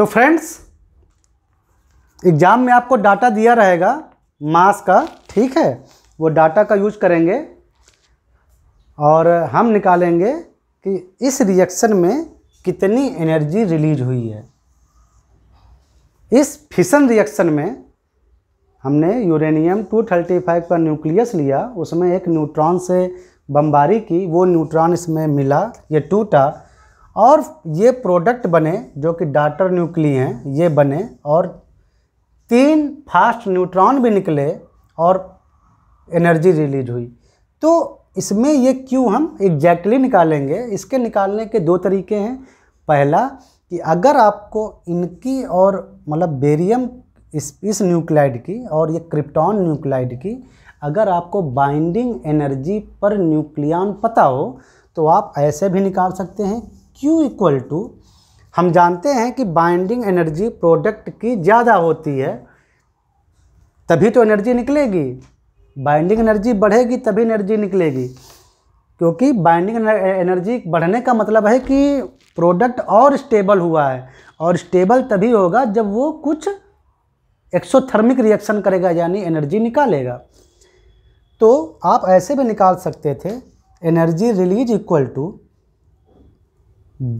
तो friends exam में आपको डाटा दिया रहेगा मास का ठीक है वो डाटा का यूज करेंगे और हम निकालेंगे कि इस रिएक्शन में कितनी एनर्जी रिलीज हुई है इस फिशन रिएक्शन में हमने यूरेनियम 235 का न्यूक्लियस लिया उसमें एक न्यूट्रॉन से बमबारी की वो न्यूट्रॉन इसमें मिला ये टूटा और ये प्रोडक्ट बने जो कि डाटर न्यूक्ली हैं ये बने और तीन फास्ट न्यूट्रॉन भी निकले और एनर्जी रिलीज हुई तो इसमें ये क्यों हम एग्जैक्टली निकालेंगे इसके निकालने के दो तरीके हैं पहला कि अगर आपको इनकी और मतलब बेरियम इस इस न्यूक्लाइड की और ये क्रिप्टॉन न्यूक्लाइड की अगर आपको बाइंडिंग एनर्जी पर न्यूक्लियन पता हो तो आप ऐसे भी निकाल सकते हैं Q इक्वल टू हम जानते हैं कि बाइंडिंग एनर्जी प्रोडक्ट की ज़्यादा होती है तभी तो एनर्जी निकलेगी बाइंडिंग एनर्जी बढ़ेगी तभी एनर्जी निकलेगी क्योंकि बाइंडिंग एनर्जी बढ़ने का मतलब है कि प्रोडक्ट और स्टेबल हुआ है और स्टेबल तभी होगा जब वो कुछ एक्सोथर्मिक रिएक्शन करेगा यानी एनर्जी निकालेगा तो आप ऐसे भी निकाल सकते थे energy release equal to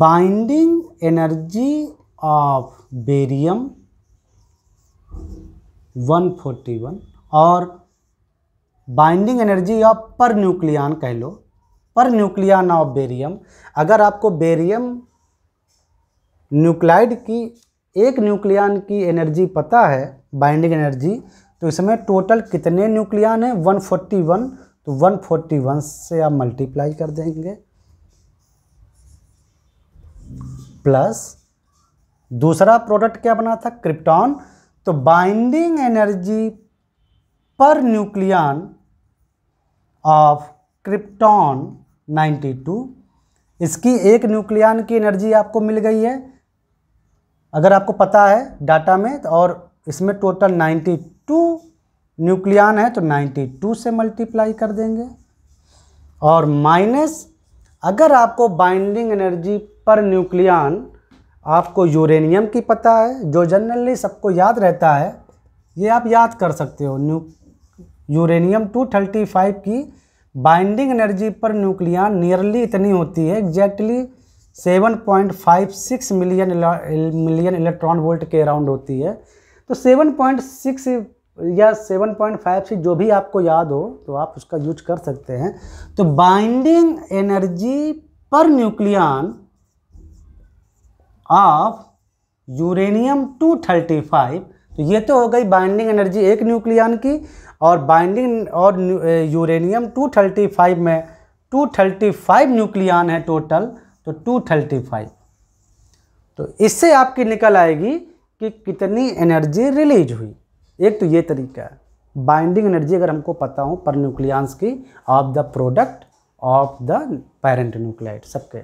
binding energy of barium 141 और binding energy of per nucleon कह लो पर न्यूक्लियन ऑफ बेरियम अगर आपको बेरियम न्यूक्लाइड की एक न्यूक्लियन की एनर्जी पता है बाइंडिंग एनर्जी तो इसमें टोटल कितने न्यूक्लियन हैं 141 तो 141 से आप मल्टीप्लाई कर देंगे प्लस दूसरा प्रोडक्ट क्या बना था क्रिप्टॉन तो binding energy per nucleon of krypton 92 इसकी एक न्यूक्लियन की एनर्जी आपको मिल गई है अगर आपको पता है डाटा में तो और इसमें टोटल 92 न्यूक्लियन है तो 92 से मल्टीप्लाई कर देंगे और माइनस अगर आपको बाइंडिंग एनर्जी पर न्यूक्लियन आपको यूरेनियम की पता है जो जनरली सबको याद रहता है ये आप याद कर सकते हो न्यू यूरेनियम 235 की binding energy per nucleon nearly इतनी होती है exactly 7.56 million million electron volt के अराउंड होती है तो 7.6 या 7.5 से जो भी आपको याद हो तो आप उसका यूज कर सकते हैं तो binding energy per nucleon of uranium 235 तो ये तो हो गई बाइंडिंग एनर्जी एक न्यूक्लियन की और बाइंडिंग और यूरेनियम 235 में 235 न्यूक्लियन है टोटल तो 235 तो इससे आपकी निकल आएगी कि कितनी एनर्जी रिलीज हुई एक तो ये तरीका है बाइंडिंग एनर्जी अगर हमको पता हो पर न्यूक्लियांस की of the product of the parent nuclide सबके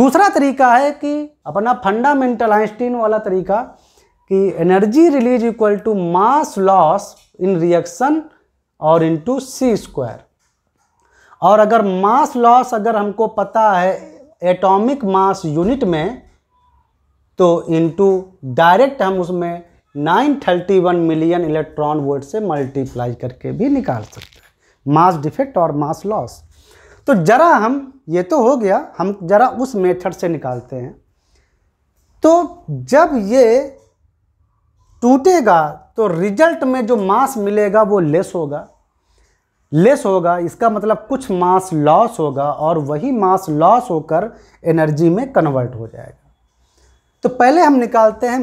दूसरा तरीका है कि अपना फंडामेंटल आइंस्टीन वाला तरीका कि energy release equal to mass loss in reaction और इनटू सी स्क्वायर और अगर मास लॉस अगर हमको पता है एटॉमिक मास यूनिट में तो इनटू डायरेक्ट हम उसमें 931 मिलियन इलेक्ट्रॉन वोल्ट से मल्टीप्लाई करके भी निकाल सकते हैं मास डिफेक्ट और मास लॉस तो ज़रा हम ये तो हो गया हम ज़रा उस मेथड से निकालते हैं तो जब ये टूटेगा तो रिजल्ट में जो मास मिलेगा वो लेस होगा लेस होगा इसका मतलब कुछ मास लॉस होगा और वही मास लॉस होकर एनर्जी में कन्वर्ट हो जाएगा तो पहले हम निकालते हैं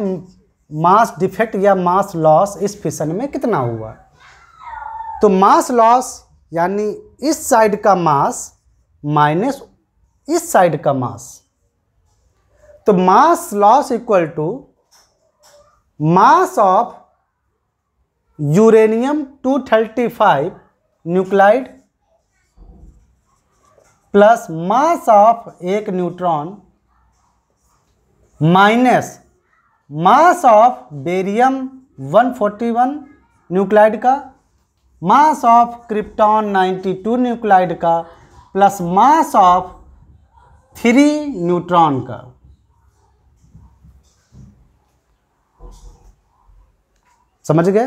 मास डिफेक्ट या मास लॉस इस फिशन में कितना हुआ तो मास लॉस यानी इस साइड का मास माइनस इस साइड का मास तो mass loss equal to mass of uranium 235 nuclide plus mass of एक neutron minus mass of barium 141 nuclide का मास ऑफ क्रिप्टॉन 92 न्यूक्लाइड का plus mass of three neutron का समझ गए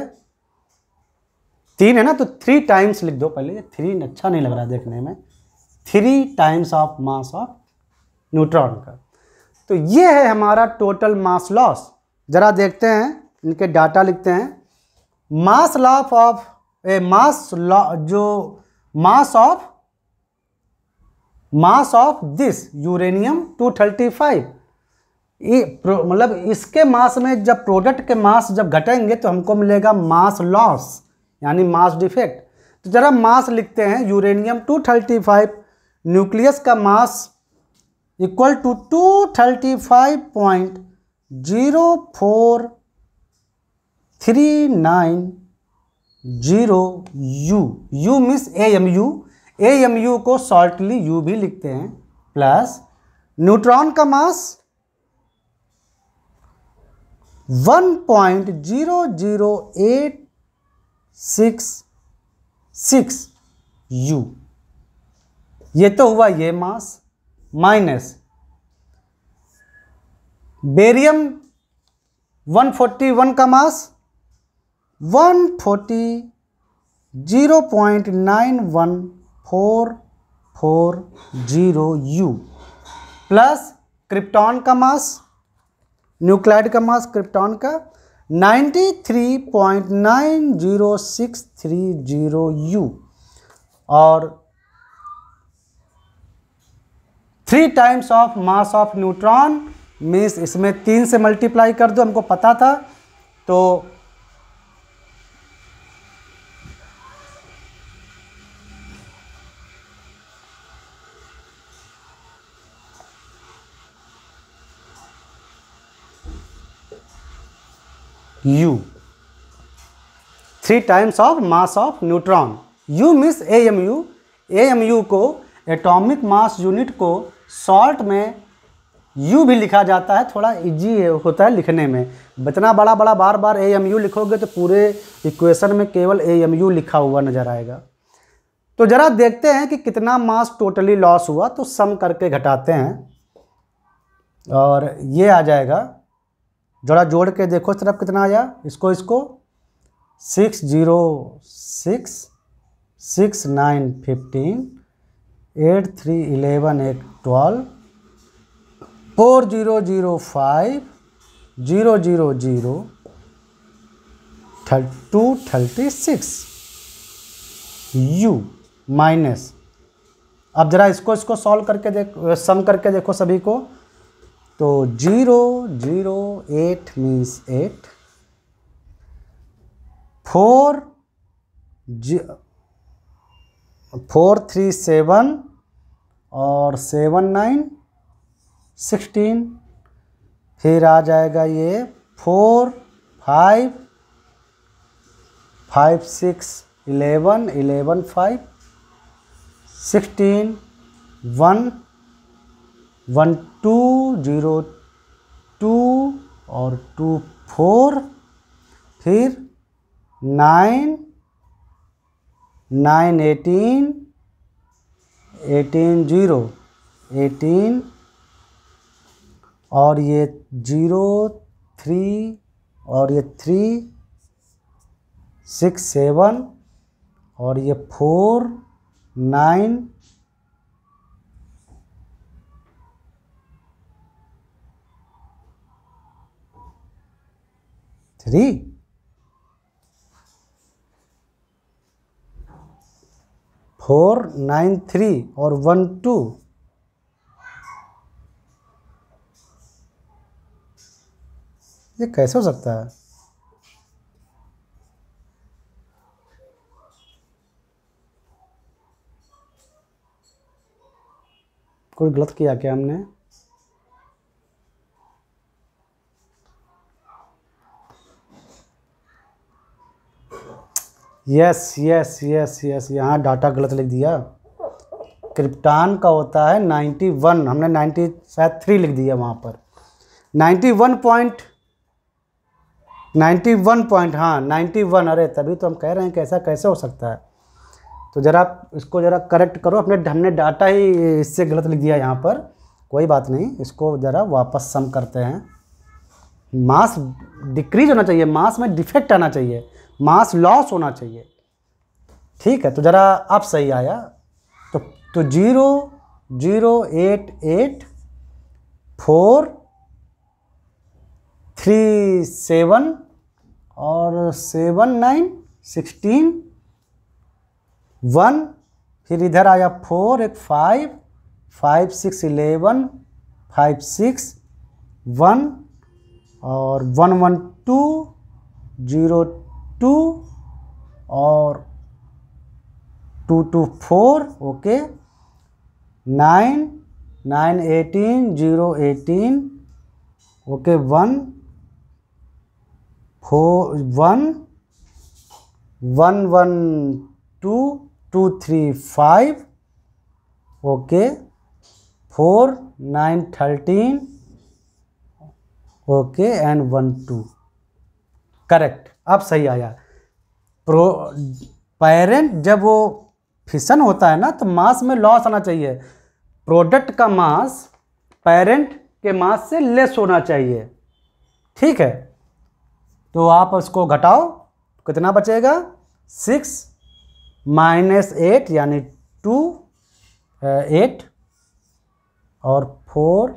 तीन है ना तो थ्री टाइम्स लिख दो पहले थ्री अच्छा नहीं लग रहा देखने में three times of mass of neutron का तो ये है हमारा टोटल मास लॉस ज़रा देखते हैं इनके डाटा लिखते हैं mass loss of a mass law जो mass of mass of this uranium 235 मतलब इसके मास में जब प्रोडक्ट के मास जब घटेंगे तो हमको मिलेगा मास लॉस यानी मास डिफेक्ट तो ज़रा मास लिखते हैं यूरेनियम 235 न्यूक्लियस का mass equal to two thirty five point zero four three nine zero u u means A M U A M U को शॉर्टली यू भी लिखते हैं प्लस न्यूट्रॉन का mass one point zero zero eight six six u ये तो हुआ ये मास minus barium 141 का मास 140 0.91440 यू प्लस क्रिप्टॉन का मास न्यूक्लाइड का मास क्रिप्टॉन का 93.90630 यू और three times of mass of neutron means इसमें तीन से मल्टीप्लाई कर दो हमको पता था तो u three times of mass of neutron u means A M U A M U को एटॉमिक मास यूनिट को शॉर्ट में यू भी लिखा जाता है थोड़ा इजी होता है लिखने में इतना बड़ा बड़ा बार बार ए एम यू लिखोगे तो पूरे इक्वेशन में केवल ए एम यू लिखा हुआ नज़र आएगा तो ज़रा देखते हैं कि कितना मास टोटली लॉस हुआ तो सम करके घटाते हैं और ये आ जाएगा जरा जोड़ के देखो इस तरफ कितना आया इसको इसको six zero six six nine fifteen eight three eleven eight twelve four zero zero five zero zero zero two thirty six u minus अब ज़रा इसको इसको सॉल्व करके देख सम करके देखो सभी को तो zero zero eight means eight four जी फोर थ्री सेवन और सेवन नाइन सिक्सटीन फिर आ जाएगा ये four five five six eleven eleven five sixteen one one two zero two और टू फोर फिर nine nine eighteen eighteen zero eighteen और ये जीरो थ्री और ये थ्री सिक्स सेवन और ये four nine three four nine three और one two ये कैसे हो सकता है कोई गलत किया क्या हमने यस यस यस यस यहाँ डाटा गलत लिख दिया क्रिप्टान का होता है 91 हमने 90 शायद थ्री लिख दिया वहाँ पर 91 पॉइंट 91 पॉइंट हाँ 91 अरे तभी तो हम कह रहे हैं कि ऐसा कैसे हो सकता है तो ज़रा इसको ज़रा करेक्ट करो अपने हमने डाटा ही इससे गलत लिख दिया यहाँ पर कोई बात नहीं इसको ज़रा वापस सम करते हैं मास डिक्रीज होना चाहिए मास में डिफेक्ट आना चाहिए मास लॉस होना चाहिए ठीक है तो ज़रा अब सही आया तो तो zero zero eight eight four three seven और सेवन नाइन सिक्सटीन वन फिर इधर आया फोर एक five five six eleven five six one और one one two zero two और two two four okay nine nine eighteen zero eighteen okay one four one one one two two three five okay four nine thirteen okay and one two correct अब सही आया pro parent जब वो fission होता है ना तो मास में लॉस आना चाहिए प्रोडक्ट का मास पेरेंट के मास से लेस होना चाहिए ठीक है तो आप उसको घटाओ कितना बचेगा सिक्स माइनस एट यानी टू एट और फोर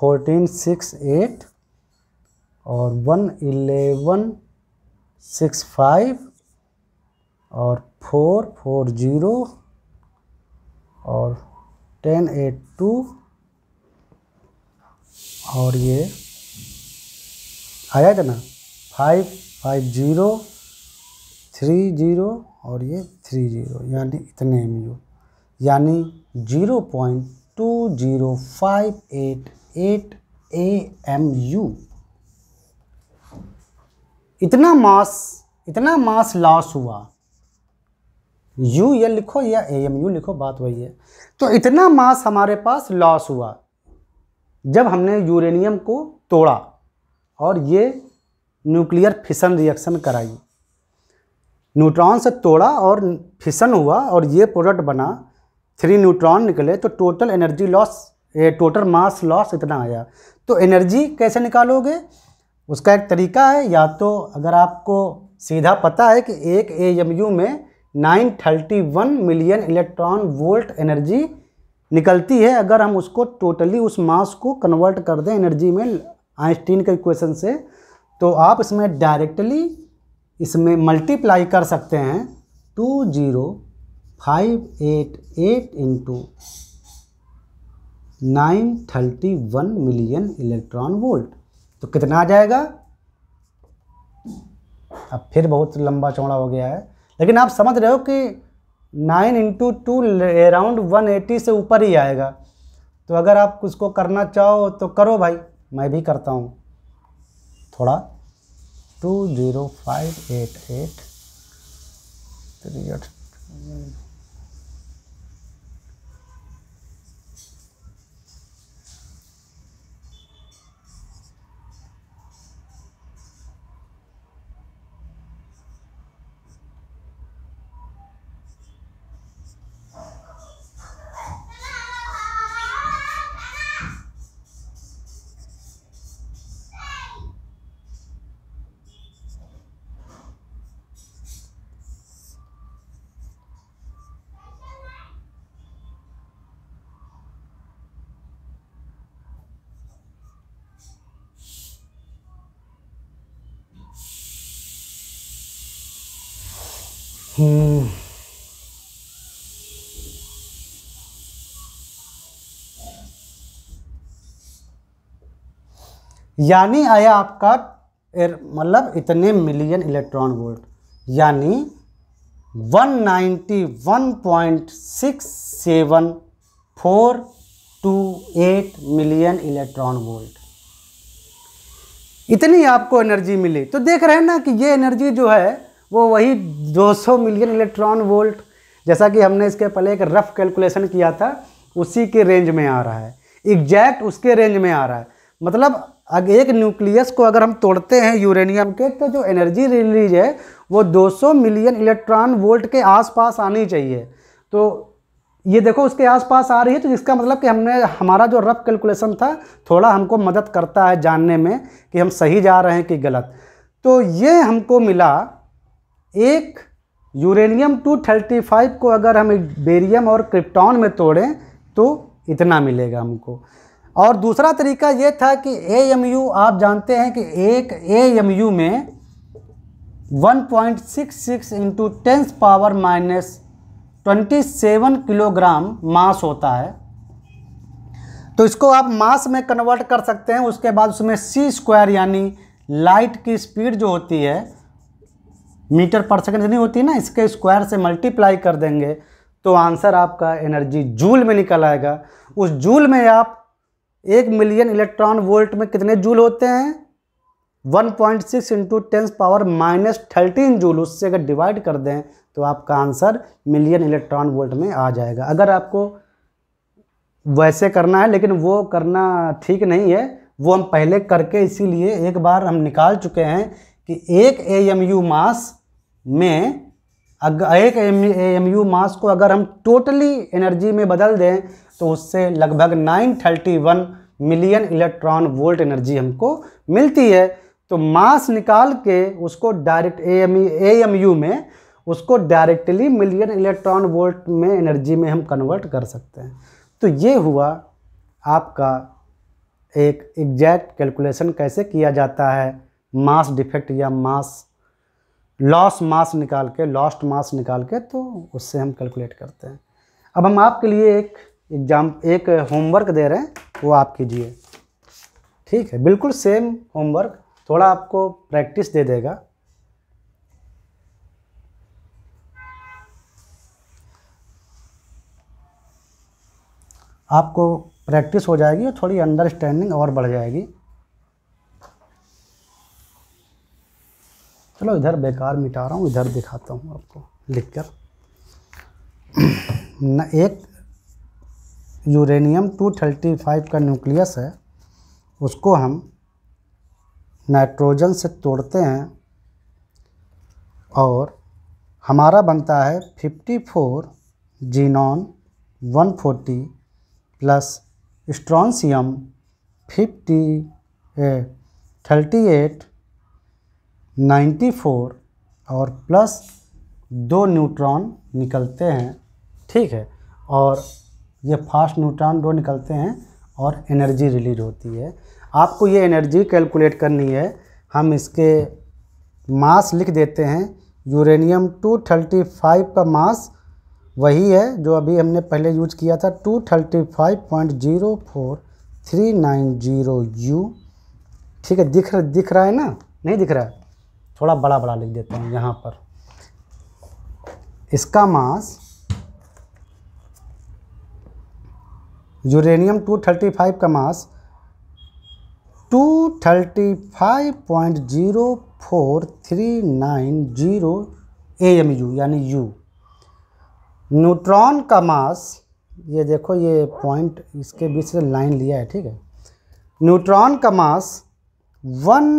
फोर्टीन सिक्स एट और वन इलेवन सिक्स फाइव और फोर फोर ज़ीरो और टेन एट टू और ये आया ना five five zero three zero और ये थ्री ज़ीरो यानी इतने एम यू यानी zero point two zero five eight eight A M U इतना मास इतना मास लॉस हुआ यू या लिखो या ए एम यू लिखो बात वही है तो इतना मास हमारे पास लॉस हुआ जब हमने यूरेनियम को तोड़ा और ये न्यूक्लियर फिसन रिएक्शन कराई न्यूट्रॉन से तोड़ा और फिसन हुआ और ये प्रोडक्ट बना थ्री न्यूट्रॉन निकले तो total energy loss total mass loss इतना आया तो एनर्जी कैसे निकालोगे उसका एक तरीका है या तो अगर आपको सीधा पता है कि एक ए में 931 मिलियन इलेक्ट्रॉन वोल्ट एनर्जी निकलती है अगर हम उसको टोटली उस मास को कन्वर्ट कर दें एनर्जी में आइंस्टीन के इक्वेशन से तो आप इसमें डायरेक्टली इसमें मल्टीप्लाई कर सकते हैं two zero five eight eight into nine thirty one million electron volt तो कितना आ जाएगा अब फिर बहुत लंबा चौड़ा हो गया है लेकिन आप समझ रहे हो कि nine into two around one eighty से ऊपर ही आएगा तो अगर आप उसको करना चाहो तो करो भाई मैं भी करता हूँ थोड़ा two zero five eight eight three eight हम्म। यानी आया आपका मतलब इतने मिलियन इलेक्ट्रॉन वोल्ट यानी 191.67428 मिलियन इलेक्ट्रॉन वोल्ट इतनी आपको एनर्जी मिली तो देख रहे हैं ना कि ये एनर्जी जो है वो वही 200 मिलियन इलेक्ट्रॉन वोल्ट जैसा कि हमने इसके पहले एक रफ़ कैलकुलेशन किया था उसी के रेंज में आ रहा है एग्जैक्ट उसके रेंज में आ रहा है मतलब अगर एक न्यूक्लियस को अगर हम तोड़ते हैं यूरेनियम के तो जो एनर्जी रिलीज है वो 200 मिलियन इलेक्ट्रॉन वोल्ट के आसपास आनी चाहिए तो ये देखो उसके आसपास आ रही है तो इसका मतलब कि हमने हमारा जो रफ कैलकुलेशन था थोड़ा हमको मदद करता है जानने में कि हम सही जा रहे हैं कि गलत तो ये हमको मिला एक यूरेनियम टू थर्टी फाइव को अगर हम बेरियम और क्रिप्टॉन में तोड़ें तो इतना मिलेगा हमको और दूसरा तरीका ये था कि ए एम यू आप जानते हैं कि एक ए एम यू में 1.66 point six six into tens power minus twenty seven kilogram mass होता है तो इसको आप मास में कन्वर्ट कर सकते हैं उसके बाद उसमें सी स्क्वायर यानी लाइट की स्पीड जो होती है मीटर पर सेकेंड नहीं होती ना इसके स्क्वायर से मल्टीप्लाई कर देंगे तो आंसर आपका एनर्जी जूल में निकल आएगा उस जूल में आप एक मिलियन इलेक्ट्रॉन वोल्ट में कितने जूल होते हैं 1.6 point six into power minus thirteen joule उससे अगर डिवाइड कर दें तो आपका आंसर मिलियन इलेक्ट्रॉन वोल्ट में आ जाएगा अगर आपको वैसे करना है लेकिन वो करना ठीक नहीं है वो हम पहले करके इसीलिए एक बार हम निकाल चुके हैं कि एक ए मास में एक एम यू मास को अगर हम टोटली एनर्जी में बदल दें तो उससे लगभग 931 मिलियन इलेक्ट्रॉन वोल्ट एनर्जी हमको मिलती है तो मास निकाल के उसको डायरेक्ट ए एम यू में उसको डायरेक्टली मिलियन इलेक्ट्रॉन वोल्ट में एनर्जी में हम कन्वर्ट कर सकते हैं तो ये हुआ आपका एक एग्जैक्ट कैलकुलेशन कैसे किया जाता है मास डिफेक्ट या मास लॉस मास निकाल के लॉस्ट मास निकाल के तो उससे हम कैलकुलेट करते हैं अब हम आपके लिए एक एग्जाम एक होमवर्क दे रहे हैं वो आप कीजिए ठीक है बिल्कुल सेम होमवर्क थोड़ा आपको प्रैक्टिस दे देगा आपको प्रैक्टिस हो जाएगी और थोड़ी अंडरस्टैंडिंग और बढ़ जाएगी चलो इधर बेकार मिटा रहा हूँ इधर दिखाता हूँ आपको लिख कर न एक यूरेनियम 235 का न्यूक्लियस है उसको हम नाइट्रोजन से तोड़ते हैं और हमारा बनता है 54 xenon 140 plus strontium fifty thirty eight 94 और प्लस दो न्यूट्रॉन निकलते हैं ठीक है और ये फास्ट न्यूट्रॉन दो निकलते हैं और एनर्जी रिलीज होती है आपको ये एनर्जी कैलकुलेट करनी है हम इसके मास लिख देते हैं यूरेनियम 235 का मास वही है जो अभी हमने पहले यूज किया था 235.04390 यू ठीक है दिख दिख रहा है ना नहीं दिख रहा है थोड़ा बड़ा बड़ा लिख देते हैं यहाँ पर इसका मास यूरेनियम 235 का मास 235.04390 एएमयू यानी यू न्यूट्रॉन का मास ये देखो ये पॉइंट इसके बीच से लाइन लिया है ठीक है न्यूट्रॉन का mass one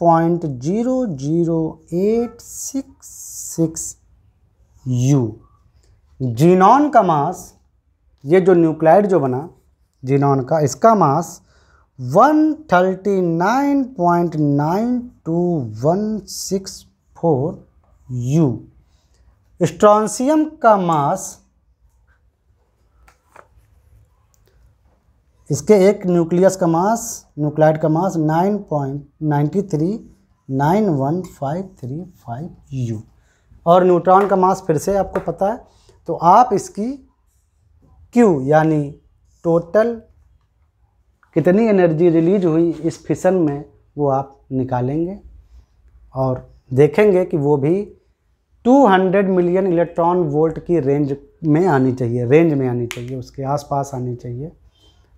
point zero zero eight six six u xenon का मास ये जो न्यूक्लाइड जो बना जीनॉन का इसका mass one thirty nine point nine two one six four u strontium का मास इसके एक न्यूक्लियस का मास न्यूक्लाइड का mass nine point ninety three nine one five three five u और न्यूट्रॉन का मास फिर से आपको पता है तो आप इसकी क्यू यानी टोटल कितनी एनर्जी रिलीज हुई इस फिशन में वो आप निकालेंगे और देखेंगे कि वो भी 200 मिलियन इलेक्ट्रॉन वोल्ट की रेंज में आनी चाहिए रेंज में आनी चाहिए उसके आसपास आनी चाहिए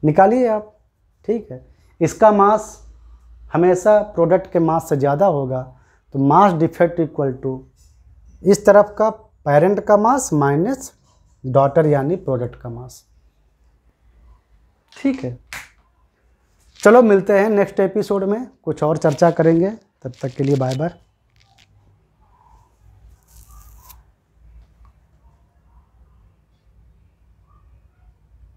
निकालिए आप ठीक है इसका मास हमेशा प्रोडक्ट के मास से ज़्यादा होगा तो मास डिफेक्ट इक्वल टू इस तरफ का पेरेंट का मास माइनस डॉटर यानी प्रोडक्ट का मास ठीक है चलो मिलते हैं नेक्स्ट एपिसोड में कुछ और चर्चा करेंगे तब तक के लिए बाय बाय